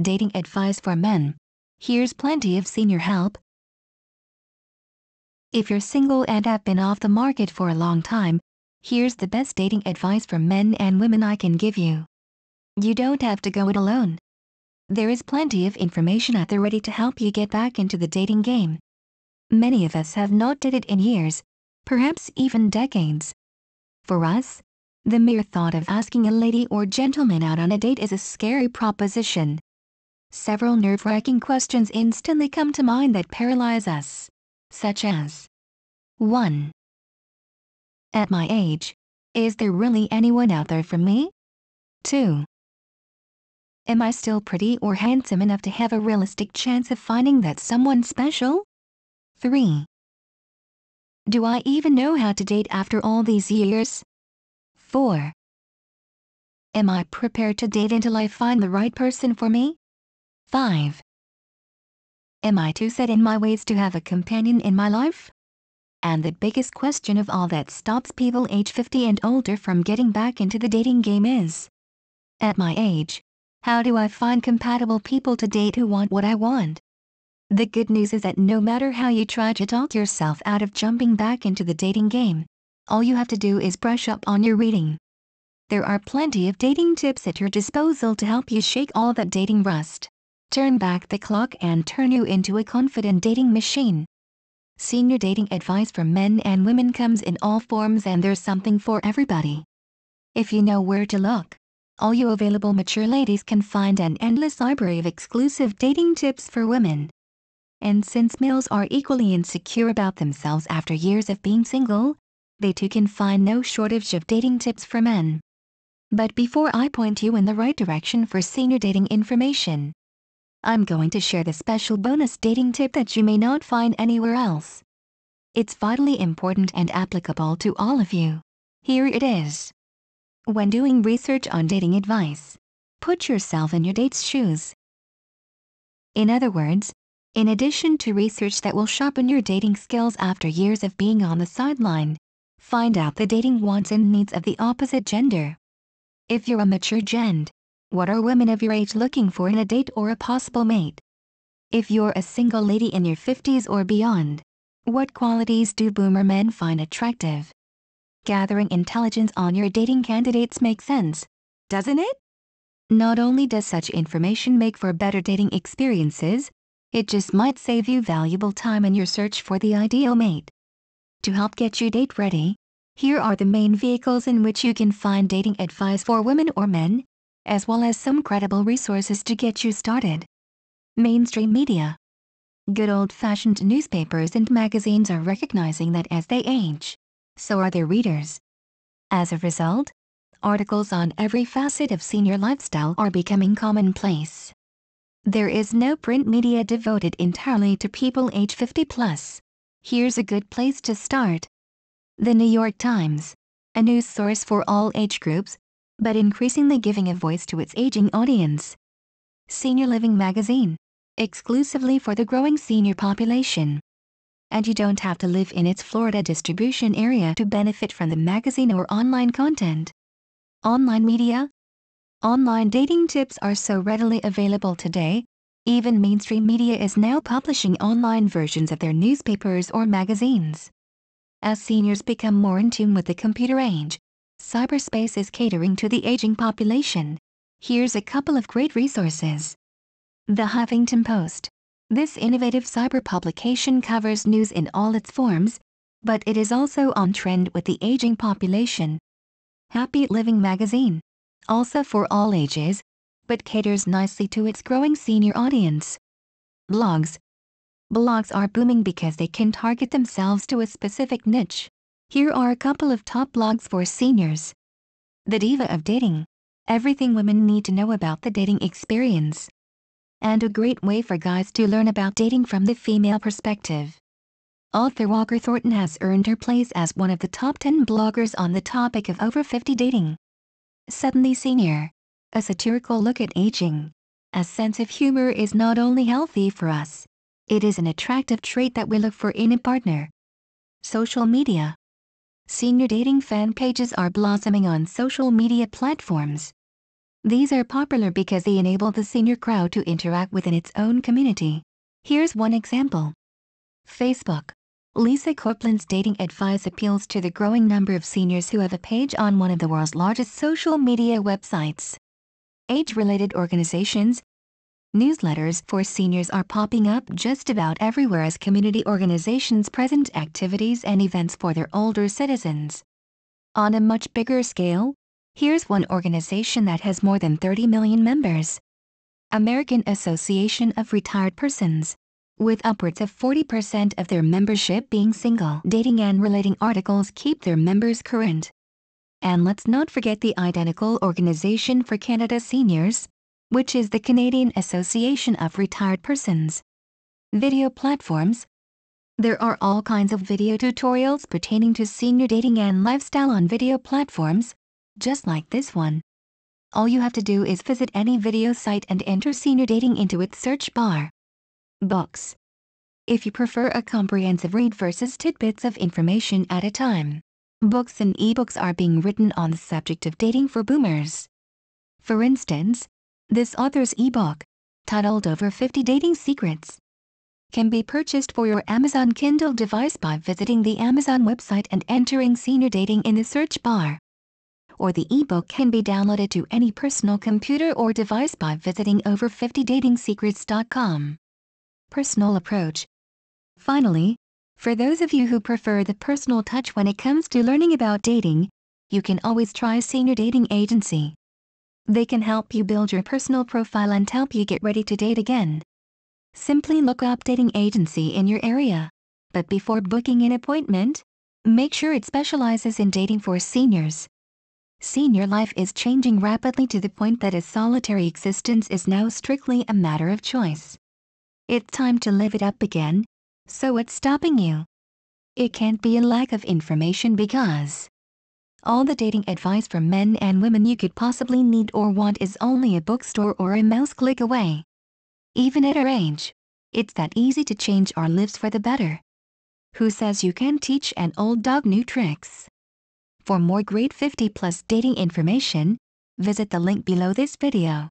Dating advice for men. Here's plenty of senior help. If you're single and have been off the market for a long time, here's the best dating advice for men and women I can give you. You don't have to go it alone. There is plenty of information out there ready to help you get back into the dating game. Many of us have not dated in years, perhaps even decades. For us, the mere thought of asking a lady or gentleman out on a date is a scary proposition several nerve wracking questions instantly come to mind that paralyze us, such as 1. At my age, is there really anyone out there for me? 2. Am I still pretty or handsome enough to have a realistic chance of finding that someone special? 3. Do I even know how to date after all these years? 4. Am I prepared to date until I find the right person for me? 5. Am I too set in my ways to have a companion in my life? And the biggest question of all that stops people age 50 and older from getting back into the dating game is At my age, how do I find compatible people to date who want what I want? The good news is that no matter how you try to talk yourself out of jumping back into the dating game, all you have to do is brush up on your reading. There are plenty of dating tips at your disposal to help you shake all that dating rust turn back the clock and turn you into a confident dating machine. Senior dating advice for men and women comes in all forms and there's something for everybody. If you know where to look, all you available mature ladies can find an endless library of exclusive dating tips for women. And since males are equally insecure about themselves after years of being single, they too can find no shortage of dating tips for men. But before I point you in the right direction for senior dating information, I'm going to share the special bonus dating tip that you may not find anywhere else. It's vitally important and applicable to all of you. Here it is. When doing research on dating advice, put yourself in your date's shoes. In other words, in addition to research that will sharpen your dating skills after years of being on the sideline, find out the dating wants and needs of the opposite gender. If you're a mature gent, what are women of your age looking for in a date or a possible mate? If you're a single lady in your 50s or beyond, what qualities do boomer men find attractive? Gathering intelligence on your dating candidates makes sense, doesn't it? Not only does such information make for better dating experiences, it just might save you valuable time in your search for the ideal mate. To help get you date ready, here are the main vehicles in which you can find dating advice for women or men as well as some credible resources to get you started. Mainstream media. Good old fashioned newspapers and magazines are recognizing that as they age, so are their readers. As a result, articles on every facet of senior lifestyle are becoming commonplace. There is no print media devoted entirely to people age 50 plus. Here's a good place to start. The New York Times, a news source for all age groups, but increasingly giving a voice to its aging audience. Senior Living Magazine, exclusively for the growing senior population. And you don't have to live in its Florida distribution area to benefit from the magazine or online content. Online media? Online dating tips are so readily available today, even mainstream media is now publishing online versions of their newspapers or magazines. As seniors become more in tune with the computer age, cyberspace is catering to the aging population. Here's a couple of great resources. The Huffington Post. This innovative cyber publication covers news in all its forms, but it is also on trend with the aging population. Happy Living magazine, also for all ages, but caters nicely to its growing senior audience. Blogs. Blogs are booming because they can target themselves to a specific niche. Here are a couple of top blogs for seniors. The Diva of Dating. Everything women need to know about the dating experience. And a great way for guys to learn about dating from the female perspective. Author Walker Thornton has earned her place as one of the top 10 bloggers on the topic of over 50 dating. Suddenly Senior. A satirical look at aging. A sense of humor is not only healthy for us, it is an attractive trait that we look for in a partner. Social media senior dating fan pages are blossoming on social media platforms. These are popular because they enable the senior crowd to interact within its own community. Here's one example. Facebook. Lisa Copeland's dating advice appeals to the growing number of seniors who have a page on one of the world's largest social media websites. Age-related organizations, Newsletters for seniors are popping up just about everywhere as community organizations present activities and events for their older citizens. On a much bigger scale, here's one organization that has more than 30 million members American Association of Retired Persons. With upwards of 40% of their membership being single, dating and relating articles keep their members current. And let's not forget the identical Organization for Canada Seniors, which is the Canadian Association of Retired Persons. Video platforms. There are all kinds of video tutorials pertaining to senior dating and lifestyle on video platforms, just like this one. All you have to do is visit any video site and enter senior dating into its search bar. Books. If you prefer a comprehensive read versus tidbits of information at a time, books and ebooks are being written on the subject of dating for boomers. For instance, this author's ebook, titled Over 50 Dating Secrets, can be purchased for your Amazon Kindle device by visiting the Amazon website and entering senior dating in the search bar. Or the ebook can be downloaded to any personal computer or device by visiting over50datingsecrets.com. Personal approach. Finally, for those of you who prefer the personal touch when it comes to learning about dating, you can always try Senior Dating Agency. They can help you build your personal profile and help you get ready to date again. Simply look up dating agency in your area. But before booking an appointment, make sure it specializes in dating for seniors. Senior life is changing rapidly to the point that a solitary existence is now strictly a matter of choice. It's time to live it up again, so what's stopping you? It can't be a lack of information because all the dating advice from men and women you could possibly need or want is only a bookstore or a mouse click away. Even at our age, it's that easy to change our lives for the better. Who says you can't teach an old dog new tricks? For more great 50 plus dating information, visit the link below this video.